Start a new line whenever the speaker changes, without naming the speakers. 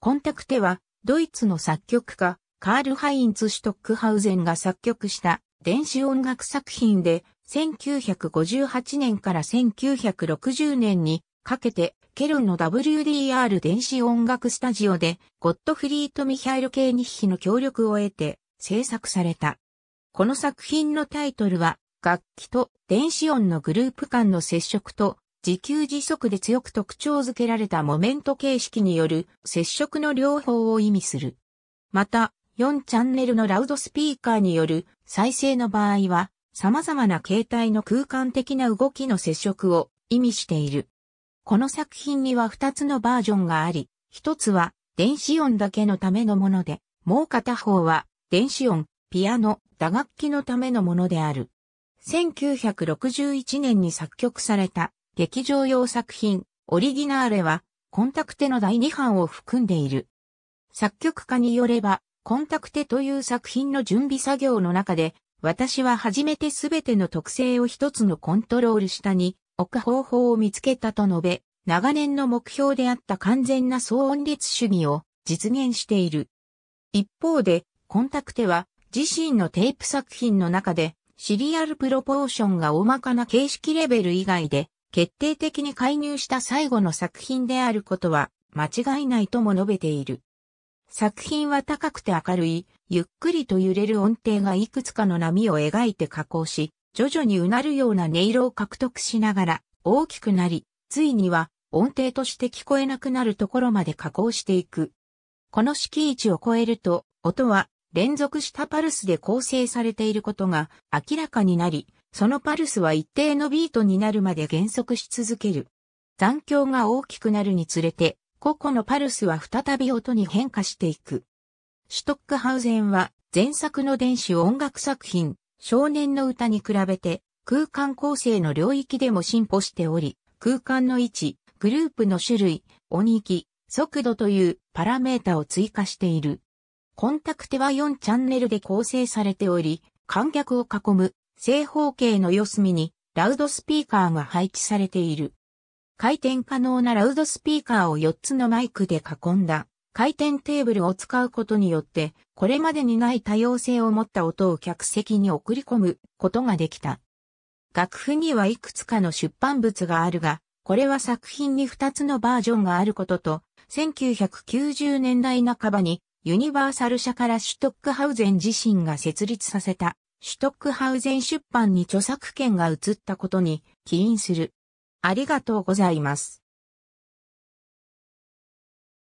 コンタクテは、ドイツの作曲家、カール・ハインツ・シュトックハウゼンが作曲した電子音楽作品で、1958年から1960年にかけて、ケルンの WDR 電子音楽スタジオで、ゴッドフリート・ミヒャイル・ケーニッヒの協力を得て制作された。この作品のタイトルは、楽器と電子音のグループ間の接触と自給自足で強く特徴づけられたモメント形式による接触の両方を意味する。また、4チャンネルのラウドスピーカーによる再生の場合は、様々な形態の空間的な動きの接触を意味している。この作品には2つのバージョンがあり、1つは電子音だけのためのもので、もう片方は電子音、ピアノ、打楽器のためのものである。1961年に作曲された劇場用作品、オリギナーレは、コンタクテの第2版を含んでいる。作曲家によれば、コンタクテという作品の準備作業の中で、私は初めてすべての特性を一つのコントロール下に置く方法を見つけたと述べ、長年の目標であった完全な総音律主義を実現している。一方で、コンタクテは自身のテープ作品の中でシリアルプロポーションが大まかな形式レベル以外で決定的に介入した最後の作品であることは間違いないとも述べている。作品は高くて明るい、ゆっくりと揺れる音程がいくつかの波を描いて加工し、徐々にうなるような音色を獲得しながら大きくなり、ついには音程として聞こえなくなるところまで加工していく。この式位置を超えると、音は連続したパルスで構成されていることが明らかになり、そのパルスは一定のビートになるまで減速し続ける。残響が大きくなるにつれて、個々のパルスは再び音に変化していく。シュトックハウゼンは前作の電子音楽作品、少年の歌に比べて空間構成の領域でも進歩しており、空間の位置、グループの種類、音域、速度というパラメータを追加している。コンタクテは4チャンネルで構成されており、観客を囲む正方形の四隅にラウドスピーカーが配置されている。回転可能なラウドスピーカーを4つのマイクで囲んだ回転テーブルを使うことによって、これまでにない多様性を持った音を客席に送り込むことができた。楽譜にはいくつかの出版物があるが、これは作品に2つのバージョンがあることと、1990年代半ばにユニバーサル社からシュトックハウゼン自身が設立させたシュトックハウゼン出版に著作権が移ったことに起因する。ありがとうございます。